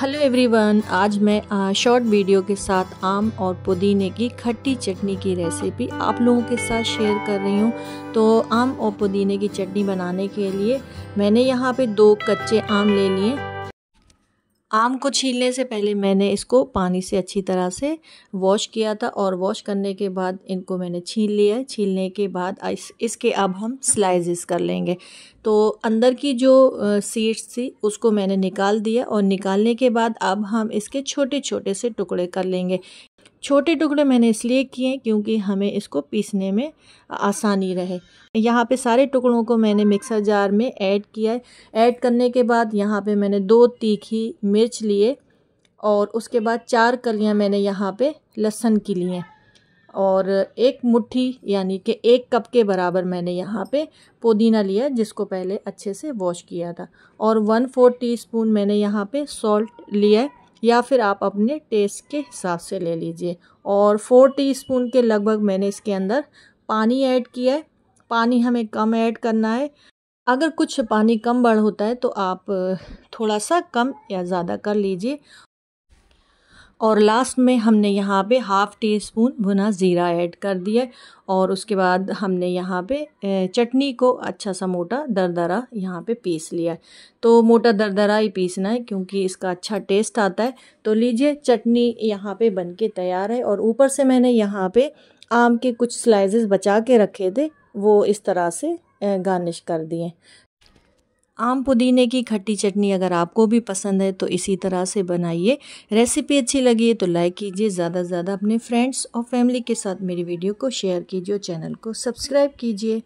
hello everyone आज मैं short video के साथ आम और पुदीने की खट्टी चटनी की रेसिपी आप लोगों के साथ शेयर कर रही हूँ तो आम और पुदीने की चटनी बनाने के लिए मैंने यहाँ पे दो कच्चे आम ले लिए आम को छीलने से पहले मैंने इसको पानी से अच्छी तरह से वॉश किया था और वॉश करने के बाद इनको मैंने छील लिया छीलने के बाद इस, इसके अब हम स्लाइसेस कर लेंगे तो अंदर की जो सीड्स थी उसको मैंने निकाल दिया और निकालने के बाद अब हम इसके छोटे छोटे से टुकड़े कर लेंगे छोटे टुकड़े मैंने इसलिए किए क्योंकि हमें इसको पीसने में आसानी रहे यहाँ पे सारे टुकड़ों को मैंने मिक्सर जार में ऐड किया है ऐड करने के बाद यहाँ पे मैंने दो तीखी मिर्च लिए और उसके बाद चार कलियाँ मैंने यहाँ पे लहसुन की लिए और एक मुट्ठी यानी कि एक कप के बराबर मैंने यहाँ पे पुदीना लिया जिसको पहले अच्छे से वॉश किया था और वन फोर टी मैंने यहाँ पे सॉल्ट लिया है या फिर आप अपने टेस्ट के हिसाब से ले लीजिए और फोर टीस्पून के लगभग मैंने इसके अंदर पानी ऐड किया है पानी हमें कम ऐड करना है अगर कुछ पानी कम बढ़ होता है तो आप थोड़ा सा कम या ज़्यादा कर लीजिए और लास्ट में हमने यहाँ पे हाफ़ टी स्पून भुना ज़ीरा ऐड कर दिया और उसके बाद हमने यहाँ पे चटनी को अच्छा सा मोटा दरदरा यहाँ पे पीस लिया है तो मोटा दरदरा ही पीसना है क्योंकि इसका अच्छा टेस्ट आता है तो लीजिए चटनी यहाँ पे बनके तैयार है और ऊपर से मैंने यहाँ पे आम के कुछ स्लाइसेस बचा के रखे थे वो इस तरह से गार्निश कर दिए आम पुदीने की खट्टी चटनी अगर आपको भी पसंद है तो इसी तरह से बनाइए रेसिपी अच्छी लगी है तो लाइक कीजिए ज़्यादा से ज़्यादा अपने फ्रेंड्स और फैमिली के साथ मेरी वीडियो को शेयर कीजिए और चैनल को सब्सक्राइब कीजिए